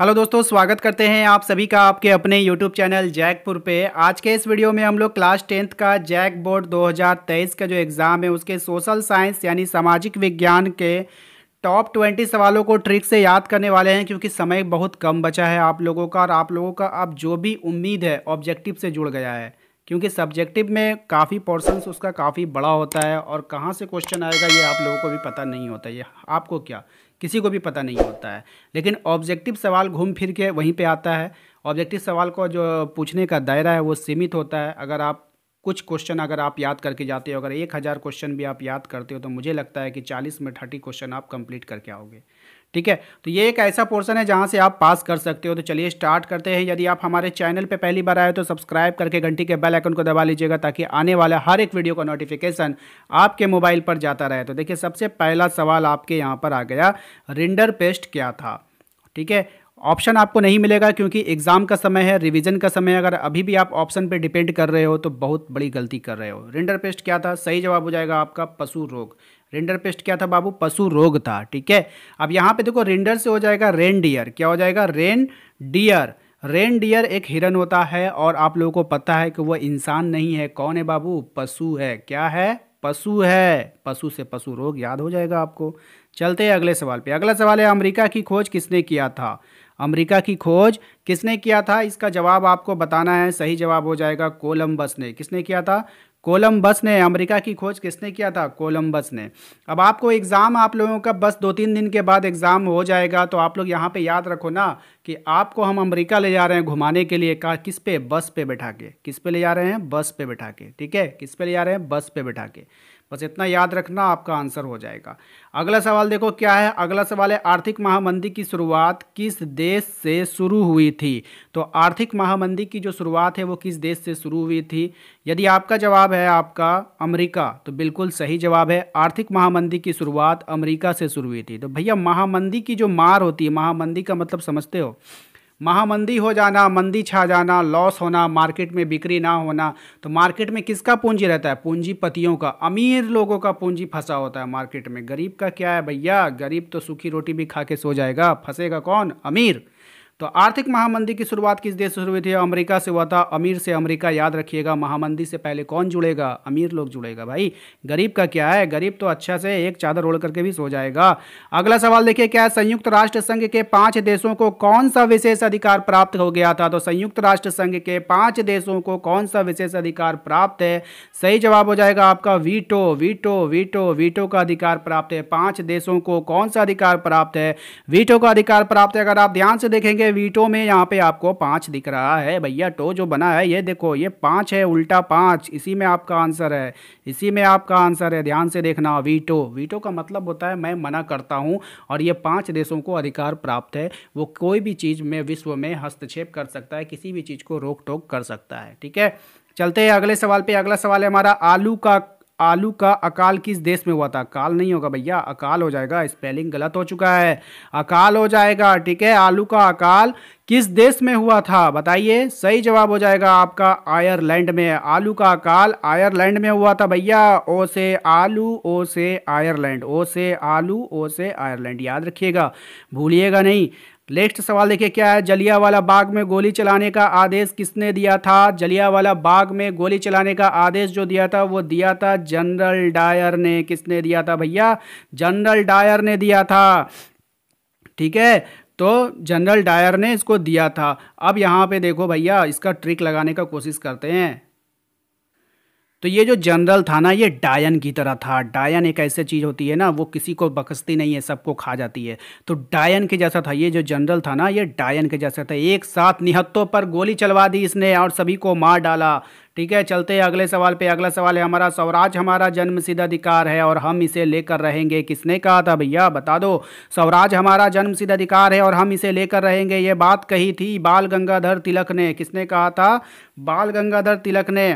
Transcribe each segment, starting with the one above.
hello दोस्तों स्वागत करते हैं आप सभी का आपके अपने यूट्यूब चैनल जैकपुर पे आज के इस वीडियो में हम लोग क्लास टेंथ का जैक बोर्ड 2023 का जो एग्ज़ाम है उसके सोशल साइंस यानी सामाजिक विज्ञान के टॉप ट्वेंटी सवालों को ट्रिक से याद करने वाले हैं क्योंकि समय बहुत कम बचा है आप लोगों का और आप लोगों का अब जो भी उम्मीद है ऑब्जेक्टिव से जुड़ गया है क्योंकि सब्जेक्टिव में काफ़ी पोर्शंस उसका काफ़ी बड़ा होता है और कहाँ से क्वेश्चन आएगा ये आप लोगों को भी पता नहीं होता ये आपको क्या किसी को भी पता नहीं होता है लेकिन ऑब्जेक्टिव सवाल घूम फिर के वहीं पे आता है ऑब्जेक्टिव सवाल को जो पूछने का दायरा है वो सीमित होता है अगर आप कुछ क्वेश्चन अगर आप याद करके जाते हो अगर एक हज़ार क्वेश्चन भी आप याद करते हो तो मुझे लगता है कि चालीस में थर्टी क्वेश्चन आप कंप्लीट करके आओगे ठीक है तो ये एक ऐसा पोर्सन है जहाँ से आप पास कर सकते हो तो चलिए स्टार्ट करते हैं यदि आप हमारे चैनल पर पहली बार आए तो सब्सक्राइब करके घंटी के बेल आइकन को दबा लीजिएगा ताकि आने वाला हर एक वीडियो का नोटिफिकेशन आपके मोबाइल पर जाता रहे तो देखिए सबसे पहला सवाल आपके यहाँ पर आ गया रिंडर पेस्ट क्या था ठीक है ऑप्शन आपको नहीं मिलेगा क्योंकि एग्ज़ाम का समय है रिवीजन का समय है अगर अभी भी आप ऑप्शन पे डिपेंड कर रहे हो तो बहुत बड़ी गलती कर रहे हो रेंडर पेस्ट क्या था सही जवाब हो जाएगा आपका पशु रोग रेंडर पेस्ट क्या था बाबू पशु रोग था ठीक है अब यहाँ पे देखो रेंडर से हो जाएगा रेन डियर क्या हो जाएगा रेन डियर रेन डियर एक हिरन होता है और आप लोगों को पता है कि वह इंसान नहीं है कौन है बाबू पशु है क्या है पशु है पशु से पशु रोग याद हो जाएगा आपको चलते हैं अगले सवाल पे अगला सवाल है अमेरिका की खोज किसने किया था अमेरिका की खोज किसने किया था इसका जवाब आपको बताना है सही जवाब हो जाएगा कोलम्बस ने किसने किया था कोलम्बस ने अमेरिका की खोज किसने किया था कोलम्बस ने अब आपको एग्ज़ाम आप लोगों का बस दो तीन दिन के बाद एग्ज़ाम हो जाएगा तो आप लोग यहाँ पे याद रखो ना कि आपको हम अमेरिका ले जा रहे हैं घुमाने के लिए कहा किस पे बस पे बैठा के किस पे ले जा रहे हैं बस पे बैठा के ठीक है किस पे ले जा रहे हैं बस पे बैठा के बस इतना याद रखना आपका आंसर हो जाएगा अगला सवाल देखो क्या है अगला सवाल है आर्थिक महामंदी की शुरुआत किस देश से शुरू हुई थी तो आर्थिक महामंदी की जो शुरुआत है वो किस देश से शुरू हुई थी यदि आपका जवाब है आपका अमेरिका तो बिल्कुल सही जवाब है आर्थिक महामंदी की शुरुआत अमरीका से शुरू हुई थी तो भैया महामंदी की जो मार होती है महामंदी का मतलब समझते हो महामंदी हो जाना मंदी छा जाना लॉस होना मार्केट में बिक्री ना होना तो मार्केट में किसका पूंजी रहता है पूंजीपतियों का अमीर लोगों का पूंजी फंसा होता है मार्केट में गरीब का क्या है भैया गरीब तो सूखी रोटी भी खा के सो जाएगा फंसेगा कौन अमीर तो आर्थिक महामंदी की शुरुआत किस देश से हुई थी अमेरिका से हुआ था अमीर से अमेरिका याद रखिएगा महामंदी से पहले कौन जुड़ेगा अमीर लोग जुड़ेगा भाई गरीब का क्या है गरीब तो अच्छा से एक चादर ओढ़ करके भी सो जाएगा अगला सवाल देखिए क्या है संयुक्त राष्ट्र संघ के पांच देशों को कौन सा विशेष अधिकार प्राप्त हो गया था तो संयुक्त राष्ट्र संघ के पांच देशों को कौन सा विशेष अधिकार प्राप्त है सही जवाब हो जाएगा आपका वीटो वीटो वीटो वीटो का अधिकार प्राप्त है पांच देशों को कौन सा अधिकार प्राप्त है वीटो का अधिकार प्राप्त है अगर आप ध्यान से देखेंगे वीटो में यहाँ पे आपको पाँच दिख रहा है भैया टो जो बना है ये देखो ये पाँच है उल्टा पाँच इसी में आपका आंसर है इसी में आपका आंसर है ध्यान से देखना वीटो वीटो का मतलब होता है मैं मना करता हूँ और ये पाँच देशों को अधिकार प्राप्त है वो कोई भी चीज़ में विश्व में हस्तक्षेप कर सकता है किसी भी चीज़ को रोक टोक कर सकता है ठीक है चलते हैं अगले सवाल पे अगला सवाल है हमारा आलू का आलू का अकाल किस देश में हुआ था अकाल नहीं होगा भैया अकाल हो जाएगा स्पेलिंग गलत हो चुका है अकाल हो जाएगा ठीक है आलू का अकाल किस देश में हुआ था बताइए सही जवाब हो जाएगा आपका आयरलैंड में आलू का अकाल आयरलैंड में हुआ था भैया ओ से आलू ओ से आयरलैंड ओ से आलू ओ से आयरलैंड याद रखिएगा भूलिएगा नहीं नेक्स्ट सवाल देखिए क्या है जलियावाला बाग में गोली चलाने का आदेश किसने दिया था जलियावाला बाग में गोली चलाने का आदेश जो दिया था वो दिया था जनरल डायर ने किसने दिया था भैया जनरल डायर ने दिया था ठीक है तो जनरल डायर ने इसको दिया था अब यहाँ पे देखो भैया इसका ट्रिक लगाने का कोशिश करते हैं तो ये जो जनरल था ना ये डायन की तरह था डायन एक ऐसी चीज़ होती है ना वो किसी को बकसती नहीं है सबको खा जाती है तो डायन के जैसा था ये जो जनरल था ना ये डायन के जैसा था एक साथ निहत्तों पर गोली चलवा दी इसने और सभी को मार डाला ठीक है चलते हैं अगले सवाल पे अगला सवाल है हमारा स्वराज हमारा जन्म अधिकार है और हम इसे लेकर रहेंगे किसने कहा था भैया बता दो स्वराज हमारा जन्म अधिकार है और हम इसे लेकर रहेंगे ये बात कही थी बाल गंगाधर तिलक ने किसने कहा था बाल गंगाधर तिलक ने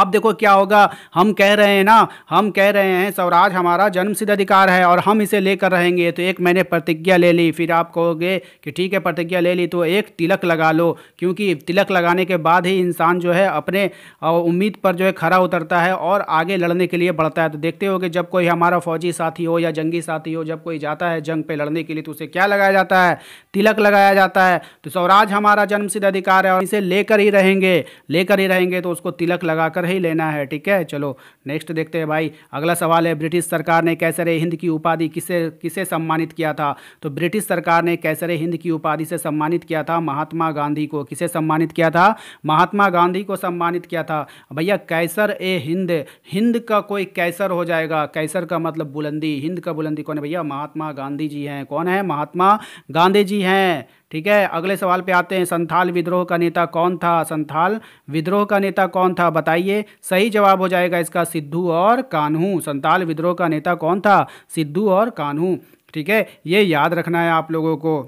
अब देखो क्या होगा हम कह रहे हैं ना हम कह रहे हैं स्वराज हमारा जन्मसिद्ध अधिकार है और हम इसे लेकर रहेंगे तो एक मैंने प्रतिज्ञा ले ली फिर आप कहोगे कि ठीक है प्रतिज्ञा ले ली तो एक तिलक लगा लो क्योंकि तिलक लगाने के बाद ही इंसान जो है अपने उम्मीद पर जो है खरा उतरता है और आगे लड़ने के लिए बढ़ता है तो देखते हो जब कोई हमारा फौजी साथी हो या जंगी साथी हो जब कोई जाता है जंग पर लड़ने के लिए तो उसे क्या लगाया जाता है तिलक लगाया जाता है तो स्वराज हमारा जन्म अधिकार है और इसे लेकर ही रहेंगे लेकर ही रहेंगे तो उसको तिलक लगाकर कर ही लेना है ठीक है चलो नेक्स्ट देखते हैं भाई अगला सवाल है ब्रिटिश सरकार ने कैसरे हिंद की उपाधि किसे किसे सम्मानित किया था तो ब्रिटिश सरकार ने कैसरे हिंद की उपाधि से सम्मानित किया था महात्मा गांधी को किसे सम्मानित किया था महात्मा गांधी को सम्मानित किया था भैया कैसर ए हिंद हिंद का कोई कैसर हो जाएगा कैसर का मतलब बुलंदी हिंद का बुलंदी कौन है भैया महात्मा गांधी जी हैं कौन है महात्मा गांधी जी हैं ठीक है अगले सवाल पे आते हैं संथाल विद्रोह का नेता कौन था संथाल विद्रोह का नेता कौन था बताइए सही जवाब हो जाएगा इसका सिद्धू और कान्हू संथाल विद्रोह का नेता कौन था सिद्धू और कान्हू ठीक है ये याद रखना है आप लोगों को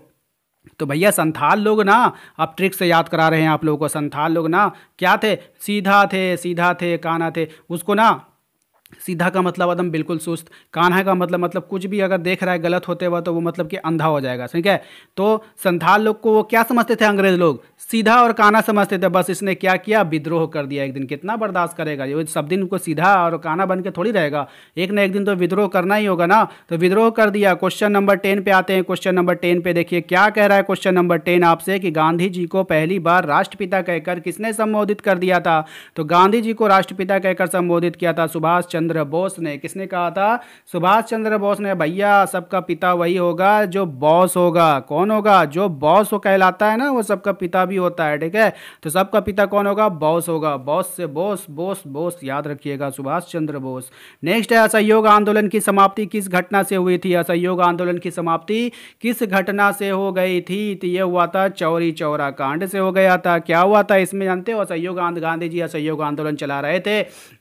तो भैया संथाल लोग ना अब ट्रिक से याद करा रहे हैं आप लोगों को संथाल लोग ना क्या थे सीधा थे सीधा थे काना थे उसको ना सीधा का मतलब एकदम बिल्कुल सुस्त कान्हा का मतलब मतलब कुछ भी अगर देख रहा है गलत होते हुए तो वो मतलब कि अंधा हो जाएगा ठीक है तो संथाल लोग को वो क्या समझते थे अंग्रेज लोग सीधा और काना समझते थे बस इसने क्या किया विद्रोह कर दिया एक दिन कितना बर्दाश्त करेगा ये सब दिन को सीधा और काना बन के थोड़ी रहेगा एक ना एक दिन तो विद्रोह करना ही होगा ना तो विद्रोह कर दिया क्वेश्चन नंबर टेन पे आते हैं क्वेश्चन नंबर टेन पे देखिए क्या कह रहा है क्वेश्चन नंबर टेन आपसे कि गांधी जी को पहली बार राष्ट्रपिता कहकर किसने संबोधित कर दिया था तो गांधी जी को राष्ट्रपिता कहकर संबोधित किया था सुभाष चंद्र बोस ने किसने कहा था सुभाष चंद्र बोस ने भैया सबका पिता वही होगा जो बॉस होगा कौन होगा जो बॉस हो कहलाता है ना वो सबका पिता भी होता है ठीक है तो सबका पिता कौन होगा बॉस होगा बॉस से बोस बोस बोस याद रखिएगा सुभाष चंद्र बोस नेक्स्ट है असहयोग आंदोलन की समाप्ति किस घटना से हुई थी असहयोग आंदोलन की समाप्ति किस घटना से हो गई थी तो ये हुआ था चौरी चौरा कांड से हो गया था क्या हुआ था इसमें जानते हो असहयोग गांधी जी असहयोग आंदोलन चला रहे थे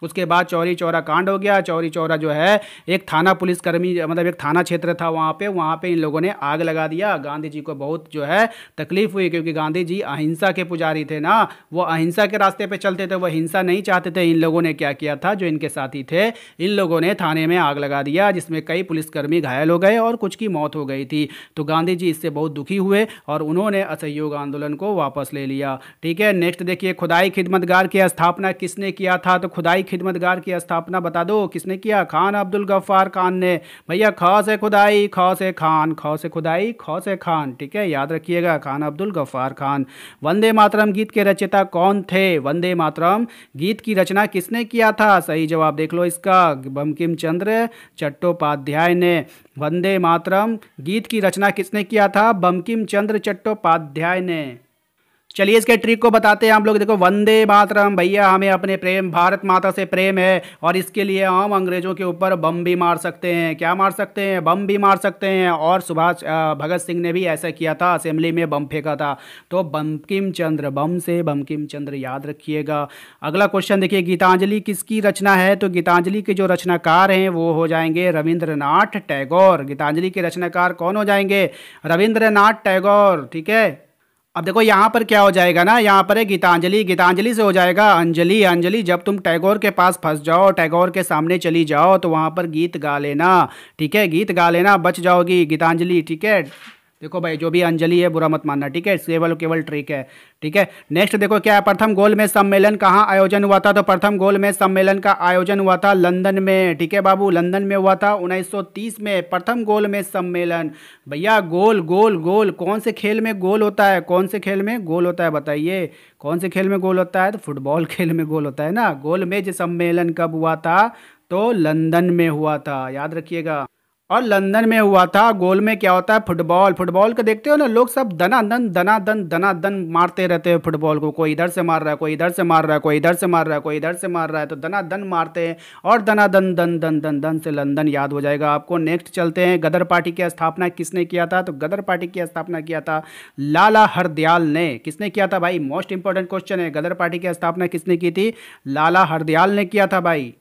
उसके बाद चौरी चौरा कांड कांड हो गया चौरी चौरा जो है एक थाना पुलिसकर्मी मतलब एक थाना क्षेत्र था वहाँ पे वहाँ पे इन लोगों ने आग लगा दिया गांधी जी को बहुत जो है तकलीफ हुई क्योंकि गांधी जी अहिंसा के पुजारी थे ना वो अहिंसा के रास्ते पर चलते थे वह हिंसा नहीं चाहते थे इन लोगों ने क्या किया था जो इनके साथी थे इन लोगों ने थाने में आग लगा दिया जिसमें कई पुलिसकर्मी घायल हो गए और कुछ की मौत हो गई थी तो गांधी जी इससे बहुत दुखी हुए और उन्होंने असहयोग आंदोलन को वापस ले लिया ठीक है नेक्स्ट देखिए खुदाई खिदमतगार की स्थापना किसने किया था तो खुदाई खिदमतगार की स्थापना बता बता दो किसने किया खान अब्दुल गफ्फार खान ने भैया ख से खुदाई ख से खान ख से खुदाई ख से खान ठीक है याद रखिएगा खान अब्दुल गफ्फार खान वंदे मातरम गीत के रचयिता कौन थे वंदे मातरम गीत की रचना किसने किया था सही जवाब देख लो इसका बमकिम चंद्र चट्टोपाध्याय ने वंदे मातरम गीत की रचना किसने किया था बमकिम चंद्र चट्टोपाध्याय ने चलिए इसके ट्रिक को बताते हैं हम लोग देखो वंदे मातरम भैया हमें अपने प्रेम भारत माता से प्रेम है और इसके लिए हम अंग्रेजों के ऊपर बम भी मार सकते हैं क्या मार सकते हैं बम भी मार सकते हैं और सुभाष भगत सिंह ने भी ऐसा किया था असेंबली में बम फेंका था तो बमकिम चंद्र बम से बमकिम चंद्र याद रखिएगा अगला क्वेश्चन देखिए गीतांजलि किसकी रचना है तो गीतांजलि के जो रचनाकार हैं वो हो जाएंगे रविंद्रनाथ टैगोर गीतांजलि के रचनाकार कौन हो जाएंगे रविंद्रनाथ टैगोर ठीक है अब देखो यहाँ पर क्या हो जाएगा ना यहाँ पर है गीतांजलि गीतांजलि से हो जाएगा अंजलि अंजलि जब तुम टैगोर के पास फंस जाओ टैगोर के सामने चली जाओ तो वहाँ पर गीत गा लेना ठीक है गीत गा लेना बच जाओगी गीतांजलि ठीक है देखो भाई जो भी अंजलि है बुरा मत मानना ठीक है केवल केवल ट्रिक है ठीक है नेक्स्ट देखो क्या है प्रथम गोल में सम्मेलन कहाँ आयोजन हुआ था तो प्रथम गोल में सम्मेलन का आयोजन हुआ था लंदन में ठीक है बाबू लंदन में हुआ था 1930 में प्रथम गोल में सम्मेलन भैया गोल गोल गोल कौन से खेल में गोल होता है कौन से खेल में गोल होता है बताइए कौन से खेल में गोल होता है तो फुटबॉल खेल में गोल होता है ना गोल में सम्मेलन कब हुआ था तो लंदन में हुआ था याद रखिएगा और लंदन में हुआ था गोल में क्या होता है फुटबॉल फुटबॉल को देखते हो ना लोग सब दना दना दन दना दन मारते रहते हैं फुटबॉल को कोई इधर से मार रहा है कोई इधर से मार रहा है कोई इधर से मार रहा है कोई इधर से मार रहा है तो दना दन मारते हैं और दना दन दन दन दन दन से लंदन याद हो जाएगा आपको नेक्स्ट चलते हैं गदर पार्टी की स्थापना किसने किया था तो गदर पार्टी की स्थापना किया था लाला हरदयाल ने किसने किया था भाई मोस्ट इंपॉर्टेंट क्वेश्चन है गदर पार्टी की स्थापना किसने की थी लाला हरदयाल ने किया था भाई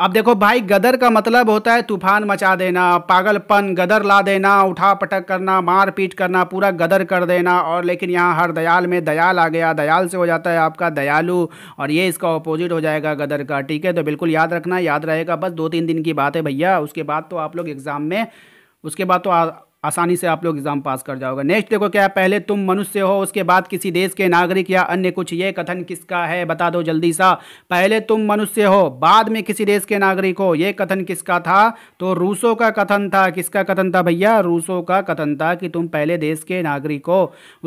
अब देखो भाई गदर का मतलब होता है तूफान मचा देना पागलपन गदर ला देना उठा पटक करना मार पीट करना पूरा गदर कर देना और लेकिन यहाँ हर दयाल में दयाल आ गया दयाल से हो जाता है आपका दयालु और ये इसका अपोजिट हो जाएगा गदर का ठीक है तो बिल्कुल याद रखना याद रहेगा बस दो तीन दिन की बात है भैया उसके बाद तो आप लोग एग्ज़ाम में उसके बाद तो आसानी से आप लोग एग्जाम पास कर जाओगे नेक्स्ट देखो क्या है पहले तुम मनुष्य हो उसके बाद किसी देश के नागरिक या अन्य कुछ ये कथन किसका है बता दो जल्दी सा पहले तुम मनुष्य हो बाद में किसी देश के नागरिक हो ये कथन किसका था तो रूसों का कथन था किसका कथन था भैया रूसों का कथन था कि तुम पहले देश के नागरिक हो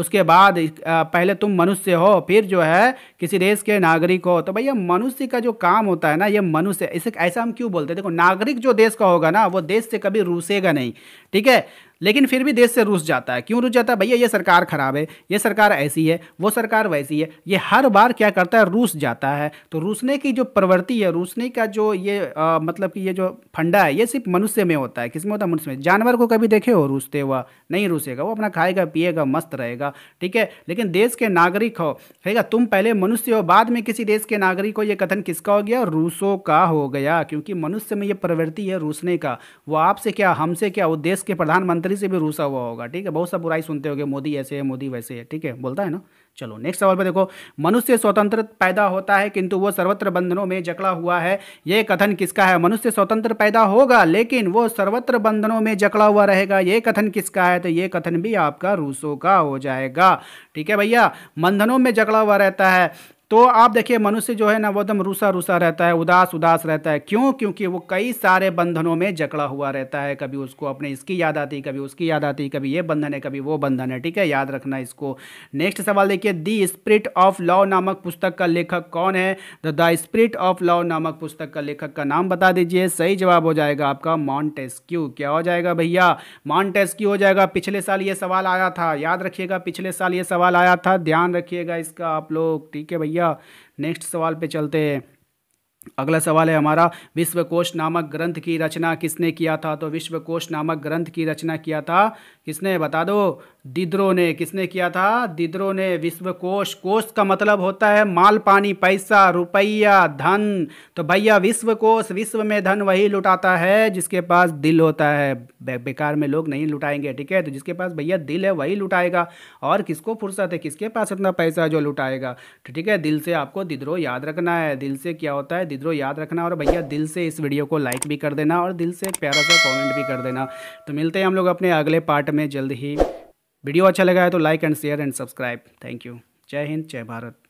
उसके बाद पहले तुम मनुष्य हो फिर जो है किसी देश के नागरिक हो तो भैया मनुष्य का जो काम होता है ना ये मनुष्य इसे ऐसा हम क्यों बोलते हैं देखो नागरिक जो देश का होगा ना वो देश से कभी रूसेगा नहीं ठीक है लेकिन फिर भी देश से रूस जाता है क्यों रूस जाता है भैया ये सरकार ख़राब है ये सरकार ऐसी है वो सरकार वैसी है ये हर बार क्या करता है रूस जाता है तो रूसने की जो प्रवृत्ति है रूसने का जो ये आ, मतलब कि ये जो फंडा है ये सिर्फ मनुष्य में होता है किसमें होता है मनुष्य में जानवर को कभी देखे हो रूसते हुआ नहीं रूसेगा वो अपना खाएगा पिएगा मस्त रहेगा ठीक है लेकिन देश के नागरिक हो कहेगा तुम पहले मनुष्य हो बाद में किसी देश के नागरिक को ये कथन किसका हो गया रूसों का हो गया क्योंकि मनुष्य में ये प्रवृत्ति है रूसने का वो आपसे क्या हमसे क्या वो देश के प्रधानमंत्री मंत्री से भी रूसा हुआ होगा ठीक है बहुत सा बुराई सुनते होगे मोदी ऐसे है मोदी वैसे है ठीक है बोलता है ना चलो नेक्स्ट सवाल पे देखो मनुष्य स्वतंत्र पैदा होता है किंतु वो सर्वत्र बंधनों में जकड़ा हुआ है ये कथन किसका है मनुष्य स्वतंत्र पैदा होगा लेकिन वो सर्वत्र बंधनों में जकड़ा हुआ रहेगा ये कथन किसका है तो ये कथन भी आपका रूसों का हो जाएगा ठीक है भैया बंधनों में जकड़ा हुआ रहता है तो आप देखिए मनुष्य जो है ना वो एकदम रूसा रूसा रहता है उदास उदास रहता है क्यों क्योंकि वो कई सारे बंधनों में जकड़ा हुआ रहता है कभी उसको अपने इसकी याद आती कभी उसकी याद आती कभी ये बंधन है कभी वो बंधन है ठीक है याद रखना इसको नेक्स्ट सवाल देखिए दी स्प्रिट ऑफ लॉ नामक पुस्तक का लेखक कौन है तो द स्प्रिट ऑफ लॉ नामक पुस्तक का लेखक का नाम बता दीजिए सही जवाब हो जाएगा आपका मॉन्टेस्क्यू क्या हो जाएगा भैया मॉन्टेस्क्यू हो जाएगा पिछले साल ये सवाल आया था याद रखिएगा पिछले साल ये सवाल आया था ध्यान रखिएगा इसका आप लोग ठीक है भैया बढ़िया नेक्स्ट सवाल पे चलते हैं अगला सवाल है हमारा विश्वकोश नामक ग्रंथ की रचना किसने किया था तो विश्वकोश नामक ग्रंथ की रचना किया था किसने बता दो दिद्रो ने किसने किया था दिद्रो ने विश्वकोश कोश का मतलब होता है माल पानी पैसा रुपया धन तो भैया विश्वकोश विश्व में धन वही लुटाता है जिसके पास दिल होता है बे, बेकार में लोग नहीं लुटाएंगे ठीक है तो जिसके पास भैया दिल है वही लुटाएगा और किसको फुर्सत है किसके पास इतना पैसा जो लुटाएगा तो ठीक है दिल से आपको दिद्रो याद रखना है दिल से क्या होता है इधरों याद रखना और भैया दिल से इस वीडियो को लाइक भी कर देना और दिल से प्यारा सा कॉमेंट भी कर देना तो मिलते हैं हम लोग अपने अगले पार्ट में जल्द ही वीडियो अच्छा लगा है तो like and share and subscribe thank you जय हिंद जय भारत